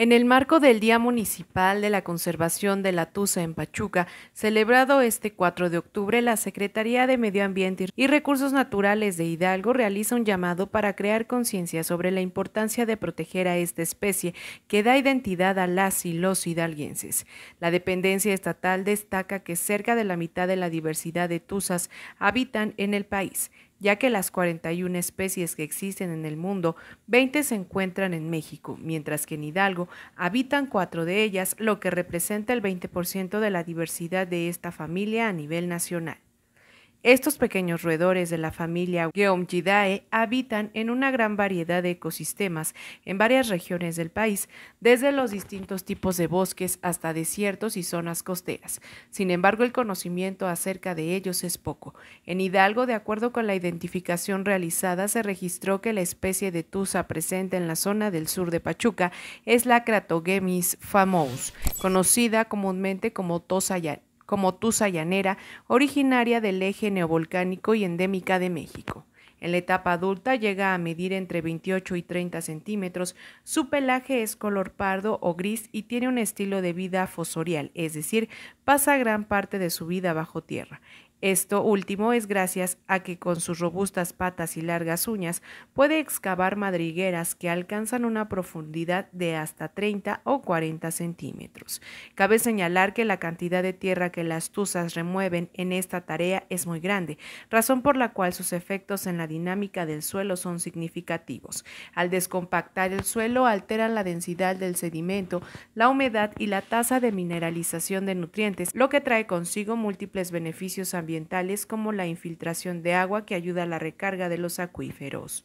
En el marco del Día Municipal de la Conservación de la Tusa en Pachuca, celebrado este 4 de octubre, la Secretaría de Medio Ambiente y Recursos Naturales de Hidalgo realiza un llamado para crear conciencia sobre la importancia de proteger a esta especie que da identidad a las y los hidalguenses. La dependencia estatal destaca que cerca de la mitad de la diversidad de tusas habitan en el país ya que las 41 especies que existen en el mundo, 20 se encuentran en México, mientras que en Hidalgo habitan cuatro de ellas, lo que representa el 20% de la diversidad de esta familia a nivel nacional. Estos pequeños roedores de la familia Geomgidae habitan en una gran variedad de ecosistemas en varias regiones del país, desde los distintos tipos de bosques hasta desiertos y zonas costeras. Sin embargo, el conocimiento acerca de ellos es poco. En Hidalgo, de acuerdo con la identificación realizada, se registró que la especie de tusa presente en la zona del sur de Pachuca es la Cratogemis famous, conocida comúnmente como tosa como tusa llanera, originaria del eje neovolcánico y endémica de México. En la etapa adulta llega a medir entre 28 y 30 centímetros. Su pelaje es color pardo o gris y tiene un estilo de vida fosorial, es decir, pasa gran parte de su vida bajo tierra. Esto último es gracias a que con sus robustas patas y largas uñas puede excavar madrigueras que alcanzan una profundidad de hasta 30 o 40 centímetros. Cabe señalar que la cantidad de tierra que las tuzas remueven en esta tarea es muy grande, razón por la cual sus efectos en la dinámica del suelo son significativos. Al descompactar el suelo alteran la densidad del sedimento, la humedad y la tasa de mineralización de nutrientes, lo que trae consigo múltiples beneficios ambientales ambientales como la infiltración de agua que ayuda a la recarga de los acuíferos.